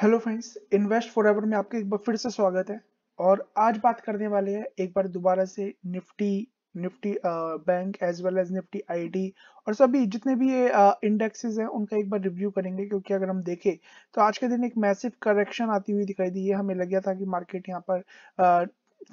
hello friends invest forever में आपका एक बार फिर से स्वागत है और आज बात करने वाले हैं एक बार दोबारा से Nifty Nifty bank as well as Nifty IT और सभी जितने भी ये इंडेक्सेस हैं उनका एक बार रिव्यू करेंगे क्योंकि अगर हम देखें तो आज के दिन एक मैसिव करेक्शन आती हुई दिखाई दी है हमें लग गया था कि मार्केट यहाँ पर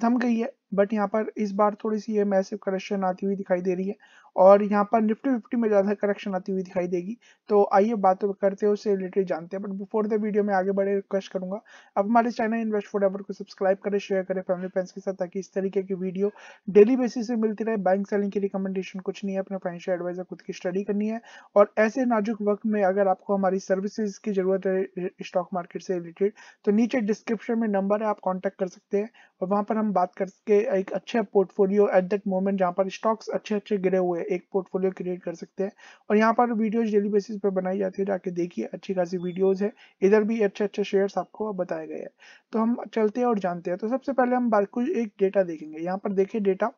थम गई है बट यहाँ पर इस बार थोड़ी सी ये मैसिव करेक्शन आती हुई दिखाई दे रही है और यहाँ पर निफ्टी फिफ्टी में ज़्यादा करेक्शन आती हुई दिखाई देगी तो आइए बात करते हैं उससे रिलेटेड जानते हैं बट बिफोर द वीडियो में आगे बढ़े रिक्वेस्ट करूंगा अब हमारे चैनल इन्वेस्ट फॉर एवर को सब्सक्राइब करें शेयर करें फैमिली फ्रेंड्स के साथ ताकि इस तरीके की वीडियो डेली बेसिस पे मिलती रहे बैंक सेलिंग की रिकमेंडेशन कुछ नहीं है अपने फाइनेंशियल एडवाइजर खुद की स्टडी करनी है और ऐसे नाजुक वक्त में अगर आपको हमारी सर्विसेज की जरूरत है स्टॉक मार्केट से रिलेटेड तो नीचे डिस्क्रिप्शन में नंबर है आप कॉन्टेक्ट कर सकते हैं और वहाँ पर हम बात करके एक अच्छे पोर्टफोलियो एट दैट मोमेंट जहाँ पर स्टॉक्स अच्छे अच्छे गिरे हुए हैं एक पोर्टफोलियो क्रिएट कर सकते हैं और यहाँ पर वीडियोज डेली बेसिस पर बनाई जाती है जाके देखिए अच्छी खासी वीडियोज है इधर भी अच्छे अच्छे शेयर्स आपको बताए गए हैं तो हम चलते हैं और जानते हैं तो सबसे पहले हम कुछ एक डेटा देखेंगे यहाँ पर देखिए डेटा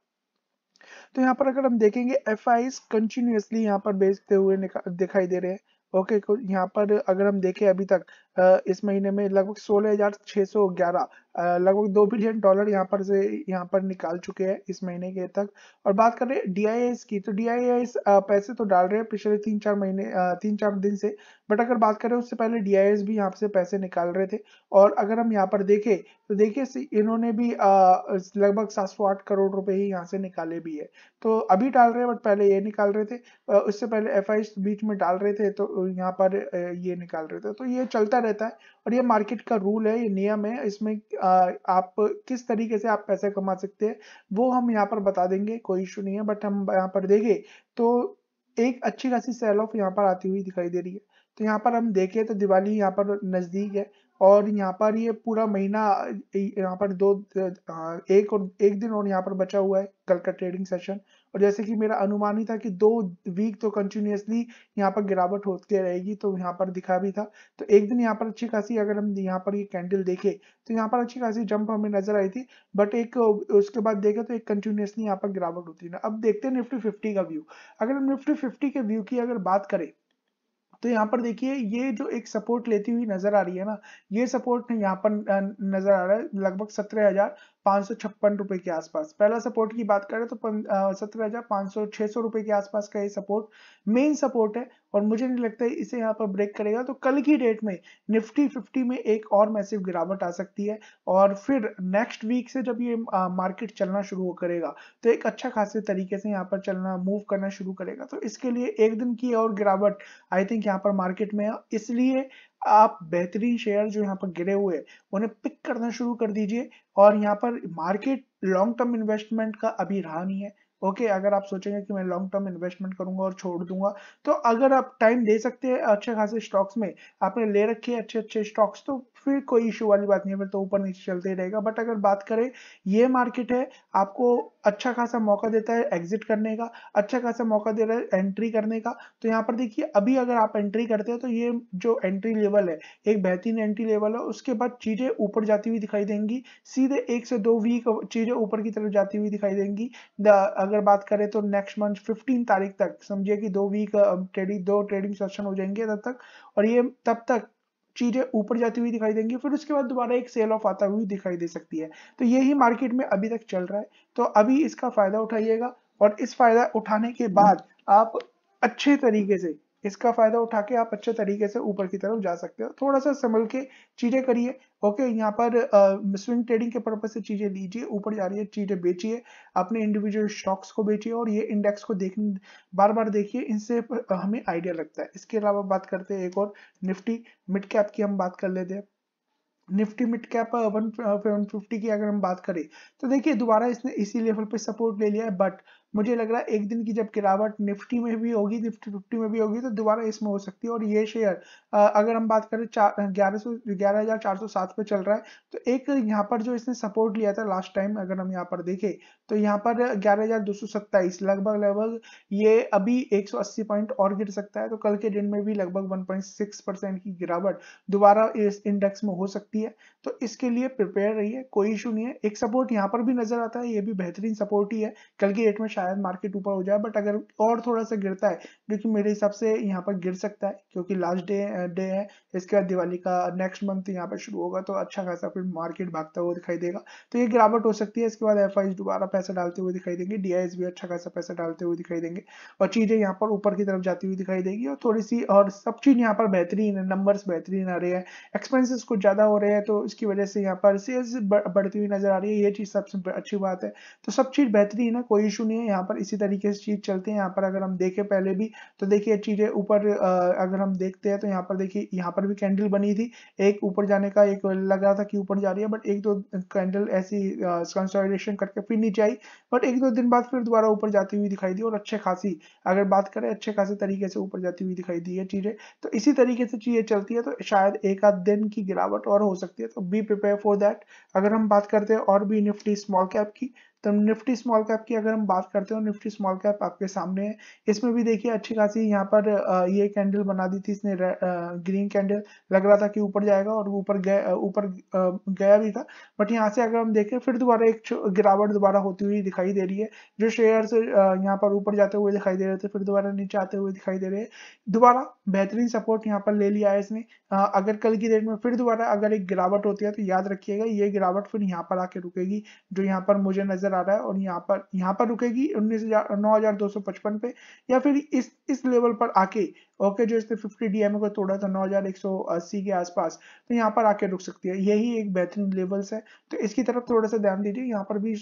तो यहाँ पर अगर हम देखेंगे एफ आई कंटिन्यूसली यहाँ पर बेचते हुए दिखाई दे रहे हैं ओके okay, यहाँ पर अगर हम देखें अभी तक इस महीने में लगभग सोलह हजार छह सौ ग्यारह लगभग दो बिलियन डॉलर यहाँ पर से यहाँ पर निकाल चुके हैं इस महीने के तक और बात करें डी की तो डी पैसे तो डाल रहे हैं पिछले तीन चार महीने तीन चार दिन से बट अगर बात करें उससे पहले डी भी यहाँ से पैसे निकाल रहे थे और अगर हम यहाँ पर देखें तो देखिए इन्होंने भी लगभग सात सौ आठ करोड़ रुपए ही यहाँ से निकाले भी है तो अभी डाल रहे हैं बट पहले ये निकाल रहे थे उससे पहले एफ बीच में डाल रहे थे तो यहाँ पर ये निकाल रहे थे तो ये चलता रहता है और ये मार्केट का रूल है ये नियम है इसमें आप किस तरीके से आप पैसे कमा सकते हैं वो हम यहाँ पर बता देंगे कोई इशू नहीं है बट हम यहाँ पर देंगे तो एक अच्छी खासी सेल ऑफ यहाँ पर आती हुई दिखाई दे रही है तो यहाँ पर हम देखें तो दिवाली यहाँ पर नज़दीक है और यहाँ पर ये पूरा महीना यहाँ पर दो एक और एक दिन और यहाँ पर बचा हुआ है कल का ट्रेडिंग सेशन और जैसे कि मेरा अनुमान ही था कि दो वीक तो कंटिन्यूसली यहाँ पर गिरावट होती रहेगी तो यहाँ पर दिखा भी था तो एक दिन यहाँ पर अच्छी खासी अगर हम यहाँ पर ये यह कैंडल देखे तो यहाँ पर अच्छी खासी जंप हमें नजर आई थी बट एक उसके बाद देखे तो एक कंटिन्यूसली यहाँ पर गिरावट होती है ना अब देखते हैं निफ्टी फिफ्टी का व्यू अगर हम निफ्टी फिफ्टी के व्यू की अगर बात करें तो यहाँ पर देखिए ये जो एक सपोर्ट लेती हुई नजर आ रही है ना ये सपोर्ट यहाँ पर नजर आ रहा है लगभग सत्रह हजार पांच रुपए के आसपास पहला सपोर्ट की बात करें तो सत्रह हजार रुपए के आसपास का ये सपोर्ट मेन सपोर्ट है और मुझे नहीं लगता है इसे यहाँ पर ब्रेक करेगा तो कल की डेट में निफ्टी 50 में एक और मैसिव गिरावट आ सकती है और फिर नेक्स्ट वीक से जब ये मार्केट चलना शुरू करेगा तो एक अच्छा खासे तरीके से यहाँ पर चलना मूव करना शुरू करेगा तो इसके लिए एक दिन की और गिरावट आई थिंक यहाँ पर मार्केट में इसलिए आप बेहतरीन शेयर जो यहाँ पर गिरे हुए उन्हें पिक करना शुरू कर दीजिए और यहाँ पर मार्केट लॉन्ग टर्म इन्वेस्टमेंट का अभी रहा नहीं है ओके okay, अगर आप सोचेंगे कि मैं लॉन्ग टर्म इन्वेस्टमेंट करूंगा और छोड़ दूंगा तो अगर आप टाइम दे सकते हैं अच्छे खासे स्टॉक्स में आपने ले रखे अच्छे अच्छे स्टॉक्स तो फिर कोई इशू वाली बात नहीं है फिर तो ऊपर नीचे चलते ही रहेगा बट अगर बात करें ये मार्केट है आपको अच्छा खासा मौका देता है एग्जिट करने का अच्छा खासा मौका दे रहा है एंट्री करने का तो यहाँ पर देखिए अभी अगर आप एंट्री करते हैं तो ये जो एंट्री लेवल है एक बेहतरीन एंट्री लेवल है उसके बाद चीजें ऊपर जाती हुई दिखाई देंगी सीधे एक से दो वीक चीजें ऊपर की तरफ जाती हुई दिखाई देंगी अगर बात करें तो नेक्स्ट मंथ फिफ्टीन तारीख तक समझिए कि दो वीक ट्रेडिंग दो ट्रेडिंग सेशन हो जाएंगे तब तक और ये तब तक चीज़ें ऊपर जाती हुई दिखाई देंगी फिर उसके बाद दोबारा एक सेल ऑफ आता हुई दिखाई दे सकती है तो यही मार्केट में अभी तक चल रहा है तो अभी इसका फ़ायदा उठाइएगा और इस फायदा उठाने के बाद आप अच्छे तरीके से इसका फायदा उठा के आप अच्छे तरीके से ऊपर की तरफ जा सकते हो थोड़ा सा संभल के चीजें करिए ओके यहाँ पर स्विंग ट्रेडिंग के पर्पज से चीजें लीजिए ऊपर जा रही है चीजें बेचिए अपने इंडिविजुअल स्टॉक्स को बेचिए और ये इंडेक्स को देख बार बार देखिए इनसे हमें आइडिया लगता है इसके अलावा बात करते हैं एक और निफ्टी मिड कैप की हम बात कर लेते हैं Nifty mid cap one fifty की अगर हम बात करें तो देखिए दोबारा इसने इसी लेवल पे सपोर्ट ले लिया है बट मुझे लग रहा है एक दिन की जब गिरावट निफ्टी में भी होगी निफ्टी फिफ्टी में भी होगी तो दोबारा इसमें हो सकती है और ये शेयर अगर हम बात करें चार ग्यारह सौ ग्यारह हजार चार सौ सात पे चल रहा है तो एक यहाँ पर जो इसने सपोर्ट लिया था लास्ट टाइम अगर हम यहाँ पर देखें तो यहाँ पर ग्यारह हजार दो सौ सत्ताईस लगभग लगभग ये अभी एक सौ अस्सी पॉइंट और गिर सकता है तो कल के दिन में भी लगभग वन पॉइंट सिक्स परसेंट की गिरावट दोबारा इस इंडेक्स में हो सकती है तो इसके लिए प्रिपेयर रहिए कोई इशू नहीं है एक सपोर्ट यहाँ पर भी नजर आता है ये भी बेहतरीन सपोर्ट ही है कल के डेट में शायद शायद मार्केट ऊपर हो जाए बट अगर और थोड़ा सा गिरता है जो कि मेरे हिसाब से यहाँ पर गिर सकता है क्योंकि लास्ट डे डे है इसके बाद दिवाली का नेक्स्ट मंथ यहाँ पर शुरू होगा तो अच्छा खासा फिर मार्केट भागता हुआ दिखाई देगा तो ये गिरावट हो सकती है इसके बाद एफ दोबारा पैसा डालते हुए दिखाई देंगे डी भी अच्छा खासा पैसा डालते हुए दिखाई देंगे और चीज़ें यहाँ पर ऊपर की तरफ जाती हुई दिखाई देगी और थोड़ी सी और सब चीज़ यहाँ पर बेहतरीन है नंबर बेहतरीन आ रहे हैं एक्सपेंसिस कुछ ज़्यादा हो रहे हैं तो इसकी वजह से यहाँ पर सेल्स बढ़ती हुई नजर आ रही है ये चीज़ सबसे अच्छी बात है तो सब चीज़ बेहतरीन है कोई इशू नहीं है यहाँ पर इसी तरीके से चीज चलती है यहाँ पर अगर हम देखें पहले भी तो देखिए चीजें ऊपर अगर हम देखते हैं तो यहाँ पर देखिए यहाँ पर भी कैंडल बनी थी एक ऊपर जाने का एक लग रहा था कि ऊपर जा रही है बट एक दो कैंडल ऐसी कंसोलिडेशन करके फिर नीचे आई बट एक दो दिन बाद फिर दोबारा ऊपर जाती हुई दिखाई दी और अच्छे खासी अगर बात करें अच्छे खासी तरीके से ऊपर जाती हुई दिखाई दी है चीजें तो इसी तरीके से चीजें चलती है तो शायद एक आध दिन की गिरावट और हो सकती है तो बी प्रिपेयर फॉर दैट अगर हम बात करते हैं और भी निफ्टी स्मॉल कैप की तो निफ्टी स्मॉल कैप की अगर हम बात करते हो निफ्टी स्मॉल कैप आपके सामने है इसमें भी देखिए अच्छी खासी यहाँ पर ये कैंडल बना दी थी इसने ग्रीन कैंडल लग रहा था कि ऊपर जाएगा और ऊपर गया ऊपर गया भी था बट यहाँ से अगर हम देखें फिर दोबारा एक गिरावट दोबारा होती हुई दिखाई दे रही है जो शेयर यहाँ पर ऊपर जाते हुए दिखाई दे रहे थे फिर दोबारा नीचे आते हुए दिखाई दे रहे हैं दोबारा बेहतरीन सपोर्ट यहाँ पर ले लिया है इसने अगर कल की डेट में फिर दोबारा अगर एक गिरावट होती है तो याद रखिएगा ये गिरावट फिर यहाँ पर आके रुकेगी जो यहाँ पर मुझे नजर आ रहा है और यहाँ पर यहाँ पर रुकेगी उन्नीस हजार नौ हजार दो सौ पचपन पे या फिर इस इस लेवल पर आके ओके जो इसने फिफ्टी डी को तोड़ा था 9180 के आसपास तो यहाँ पर आके रुक सकती है यही एक बेहतरीन लेवल्स है तो इसकी तरफ थोड़ा सा ध्यान दीजिए यहाँ पर भी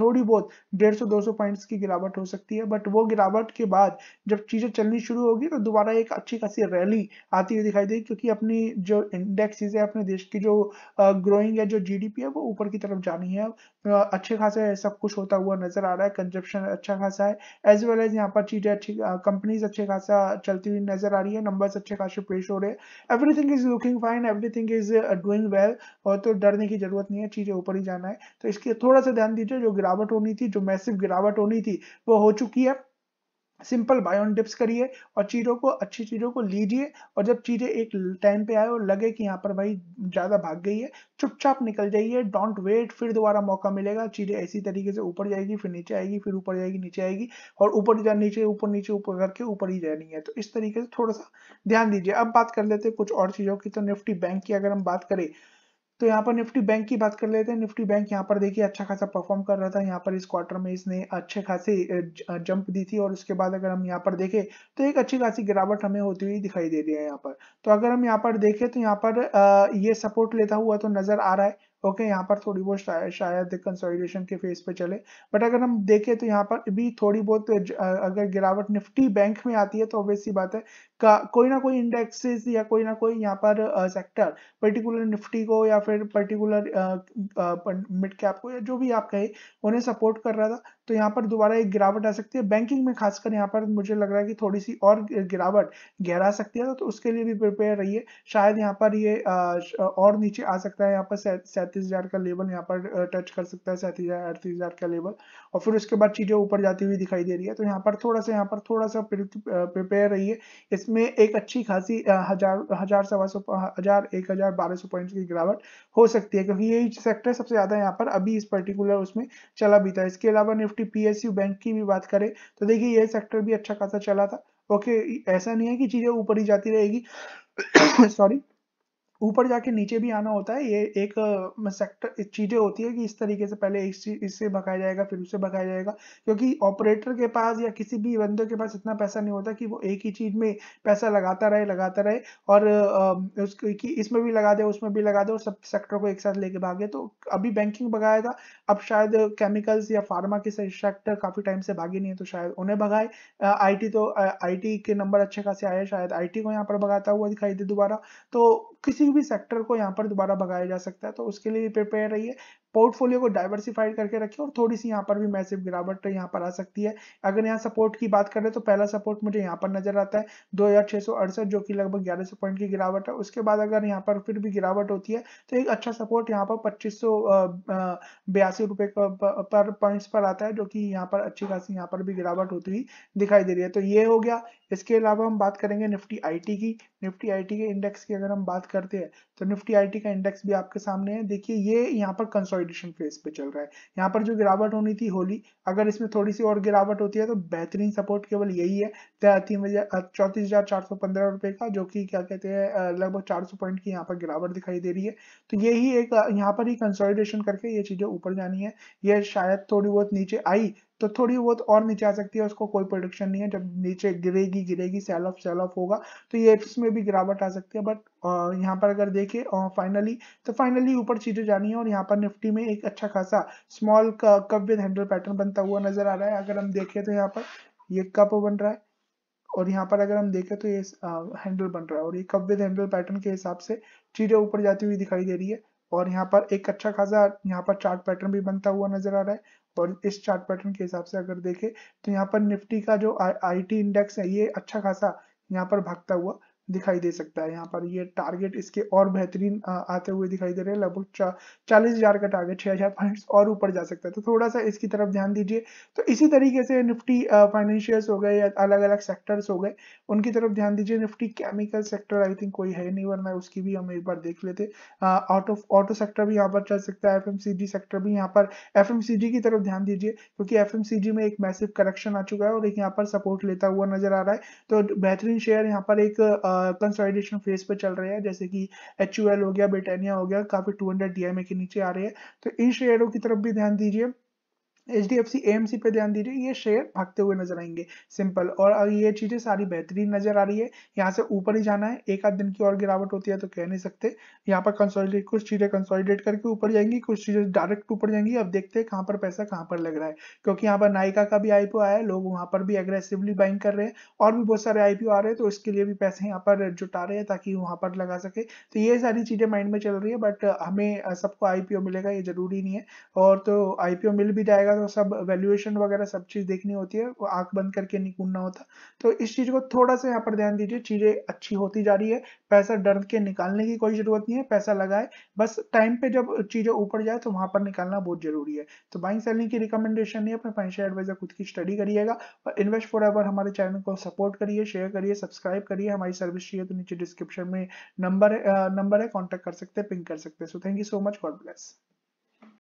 थोड़ी बहुत डेढ़ सौ दो सौ पॉइंट्स की गिरावट हो सकती है बट वो गिरावट के बाद जब चीज़ें चलनी शुरू होगी तो दोबारा एक अच्छी खासी रैली आती हुई दिखाई देगी क्योंकि अपनी जो इंडेक्स है अपने देश की जो ग्रोइंग है जो जी है वो ऊपर की तरफ जानी है अच्छे खासे सब कुछ होता हुआ नजर आ रहा है कंजप्शन अच्छा खासा है एज वेल एज यहाँ पर चीज़ें अच्छी कंपनीज अच्छे खासा चलती हुई नजर आ रही है नंबर्स अच्छे खासे पेश हो रहे हैं everything is looking fine everything is doing well और तो डरने की जरूरत नहीं है चीजें ऊपर ही जाना है तो इसके थोड़ा सा ध्यान दीजिए जो गिरावट होनी थी जो मैसिव गिरावट होनी थी वो हो चुकी है सिंपल बायोन डिप्स करिए और चीज़ों को अच्छी चीज़ों को लीजिए और जब चीज़ें एक टाइम पे आए और लगे कि यहाँ पर भाई ज़्यादा भाग गई है चुपचाप निकल जाइए डोंट वेट फिर दोबारा मौका मिलेगा चीज़ें ऐसी तरीके से ऊपर जाएगी फिर नीचे आएगी फिर ऊपर जाएगी नीचे आएगी और ऊपर जा नीचे ऊपर नीचे ऊपर करके ऊपर ही जानी है तो इस तरीके से थोड़ा सा ध्यान दीजिए अब बात कर लेते हैं कुछ और चीज़ों की तो निफ्टी बैंक की अगर हम बात करें तो यहाँ पर निफ्टी बैंक की बात कर लेते हैं निफ्टी बैंक यहाँ पर देखिए अच्छा खासा परफॉर्म कर रहा था यहाँ पर इस क्वार्टर में इसने अच्छे खासे जंप दी थी और उसके बाद अगर हम यहाँ पर देखें तो एक अच्छी खासी गिरावट हमें होती हुई दिखाई दे रही है यहाँ पर तो अगर हम यहाँ पर देखें तो यहाँ पर ये सपोर्ट लेता हुआ तो नजर आ रहा है ओके यहाँ पर थोड़ी बहुत शायद, कंसोलिडेशन के फेस पे चले बट अगर हम देखें तो यहाँ पर भी थोड़ी बहुत अगर गिरावट निफ्टी बैंक में आती है तो ऑब्वियसली बात है का कोई ना कोई इंडेक्सेस या कोई ना कोई यहाँ पर सेक्टर पर्टिकुलर निफ्टी को या फिर पर्टिकुलर मिड कैप को या जो भी आप कहे उन्हें सपोर्ट कर रहा था तो यहाँ पर दोबारा एक गिरावट आ सकती है बैंकिंग में खासकर यहाँ पर मुझे लग रहा है कि थोड़ी सी और गिरावट गहरा सकती है तो उसके लिए भी प्रिपेयर रहिए शायद यहाँ पर ये और नीचे आ सकता है यहाँ पर सैंतीस हजार का लेवल यहाँ पर टच कर सकता है सैंतीस हजार अड़तीस हजार का लेवल और फिर उसके बाद चीज़ें ऊपर जाती हुई दिखाई दे रही है तो यहाँ पर थोड़ा सा यहाँ पर थोड़ा सा प्रिपेयर है इसमें एक अच्छी खासी हजार हजार सवा सौ हजार एक हजार बारह सौ पॉइंट की गिरावट हो सकती है क्योंकि यही सेक्टर सबसे ज़्यादा यहाँ पर अभी इस पर्टिकुलर उसमें चला भी था इसके अलावा निफ्टी पी बैंक की भी बात करें तो देखिए यह सेक्टर भी अच्छा खासा चला था ओके ऐसा नहीं है कि चीज़ें ऊपर ही जाती रहेगी सॉरी ऊपर जाके नीचे भी आना होता है ये एक सेक्टर चीज़ें होती है कि इस तरीके से पहले इस इससे भगाया जाएगा फिर उससे भगाया जाएगा क्योंकि ऑपरेटर के पास या किसी भी बंदे के पास इतना पैसा नहीं होता कि वो एक ही चीज़ में पैसा लगाता रहे लगाता रहे और उसकी इसमें भी लगा दे उसमें भी लगा दे और सब सेक्टर को एक साथ लेके भागे तो अभी बैंकिंग भगाया था अब शायद केमिकल्स या फार्मा के सेक्टर काफ़ी टाइम से भागी नहीं है तो शायद उन्हें भगाए आई तो आई के नंबर अच्छे खासे आए शायद आई को यहाँ पर भगाता हुआ दिखाई दे दोबारा तो किसी भी सेक्टर को यहाँ पर दोबारा भगाया जा सकता है तो उसके लिए प्रिपेयर रहिए पोर्टफोलियो को डाइवर्सिफाइड करके रखें और थोड़ी सी यहाँ पर भी मैसिव गिरावट यहाँ पर आ सकती है अगर यहाँ सपोर्ट की बात करें तो पहला सपोर्ट मुझे यहाँ पर नजर आता है दो जो कि लगभग ग्यारह पॉइंट की गिरावट है उसके बाद अगर यहाँ पर फिर भी गिरावट होती है तो एक अच्छा सपोर्ट यहाँ पर पच्चीस सौ बयासी रुपए पर पॉइंट्स पर आता है जो कि यहाँ पर अच्छी खासी यहाँ पर भी गिरावट होती हुई दिखाई दे रही है तो ये हो गया इसके अलावा हम बात करेंगे निफ्टी आईटी की निफ्टी आईटी के इंडेक्स की अगर हम बात करते हैं तो निफ्टी आईटी का इंडेक्स भी आपके सामने है देखिए ये यहाँ पर कंसोल्ट कंसोलिडेशन फेज पे चल रहा है यहाँ पर जो गिरावट होनी थी होली अगर इसमें थोड़ी सी और गिरावट होती है तो बेहतरीन सपोर्ट केवल यही है तैतीस हजार चार रुपए का जो कि क्या कहते हैं लगभग चार पॉइंट की यहाँ पर गिरावट दिखाई दे रही है तो यही एक यहाँ पर ही कंसोलिडेशन करके ये चीजें ऊपर जानी है ये शायद थोड़ी बहुत नीचे आई तो थोड़ी बहुत और नीचे आ सकती है उसको कोई प्रोडक्शन नहीं है जब नीचे गिरेगी गिरेगी सेल ऑफ सेल ऑफ होगा तो ये एप्स में भी गिरावट आ सकती है बट यहाँ पर अगर देखे फाइनली तो फाइनली ऊपर चीजें जानी है और यहाँ पर निफ्टी में एक अच्छा खासा small cup with handle pattern बनता हुआ नजर आ रहा है अगर हम देखें तो यहाँ पर ये कप बन रहा है और यहाँ पर अगर हम देखें तो ये हैंडल बन रहा है और ये कप विद हैंडल पैटर्न के हिसाब से चीजें ऊपर जाती हुई दिखाई दे रही है और यहाँ पर एक अच्छा खासा यहाँ पर चार्ट पैटर्न भी बनता हुआ नजर आ रहा है और इस चार्ट पैटर्न के हिसाब से अगर देखें तो यहाँ पर निफ्टी का जो आई इंडेक्स है ये अच्छा खासा यहाँ पर भागता हुआ दिखाई दे सकता है यहाँ पर ये टारगेट इसके और बेहतरीन आते हुए दिखाई दे रहे हैं लगभग चालीस हजार का टारगेट छह हजार पॉइंट और ऊपर जा सकता है तो थोड़ा सा इसकी तरफ ध्यान दीजिए तो इसी तरीके से निफ्टी फाइनेंशियल्स हो गए या अलग अलग सेक्टर्स हो गए उनकी तरफ ध्यान दीजिए Nifty chemical sector I think कोई है नहीं वरना उसकी भी हम एक बार देख लेते ऑटो ऑटो सेक्टर भी यहाँ पर चल सकता है एफ सेक्टर भी यहाँ पर एफ की तरफ ध्यान दीजिए क्योंकि एफ में एक मैसिव करेक्शन आ चुका है और एक यहाँ पर सपोर्ट लेता हुआ नजर आ रहा है तो बेहतरीन शेयर यहाँ पर एक कंसोलिडेशन फेज पर चल रहे हैं जैसे कि एच हो गया ब्रिटानिया हो गया काफ़ी टू हंड्रेड के नीचे आ रहे हैं तो इन शेयरों की तरफ भी ध्यान दीजिए H D F C M C पे ध्यान दीजिए ये शेयर भागते हुए नजर आएंगे सिंपल और ये चीजें सारी बेहतरीन नजर आ रही है यहाँ से ऊपर ही जाना है एक आध दिन की और गिरावट होती है तो कह नहीं सकते यहाँ पर कंसोलिडेट कुछ चीजें कंसोलिडेट करके ऊपर जाएंगी कुछ चीजें डायरेक्ट ऊपर जाएंगी अब देखते हैं कहाँ पर पैसा कहाँ पर लग रहा है क्योंकि यहाँ पर नायका का भी आईपीओ आया है लोग वहाँ पर भी एग्रेसिवली बाइंग कर रहे हैं और भी बहुत सारे आईपीओ आ रहे हैं तो इसके लिए भी पैसे यहाँ पर जुटा रहे हैं ताकि वहाँ पर लगा सके तो ये सारी चीजें माइंड में चल रही है बट हमें सबको आईपीओ मिलेगा ये जरूरी नहीं है और तो आईपीओ मिल भी जाएगा तो सब वैल्यूएशन वगैरह सब चीज़ देखनी होती है वो आंख बंद करके नहीं कूदना होता तो इस चीज़ को थोड़ा सा यहाँ पर ध्यान दीजिए चीज़ें अच्छी होती जा रही है पैसा डर के निकालने की कोई ज़रूरत नहीं है पैसा लगाए बस टाइम पे जब चीज़ें ऊपर जाए तो वहां पर निकालना बहुत ज़रूरी है तो बाइंग सेलिंग की रिकमेंडेशन नहीं अपने फाइनेंशियल एडवाइजर खुद की स्टडी करिएगा और इन्वेस्ट फॉर एवर हमारे चैनल को सपोर्ट करिए शेयर करिए सब्सक्राइब करिए हमारी सर्विस चाहिए तो नीचे डिस्क्रिप्शन में नंबर नंबर है कॉन्टेक्ट कर सकते हैं पिंक कर सकते हैं so thank you so much God bless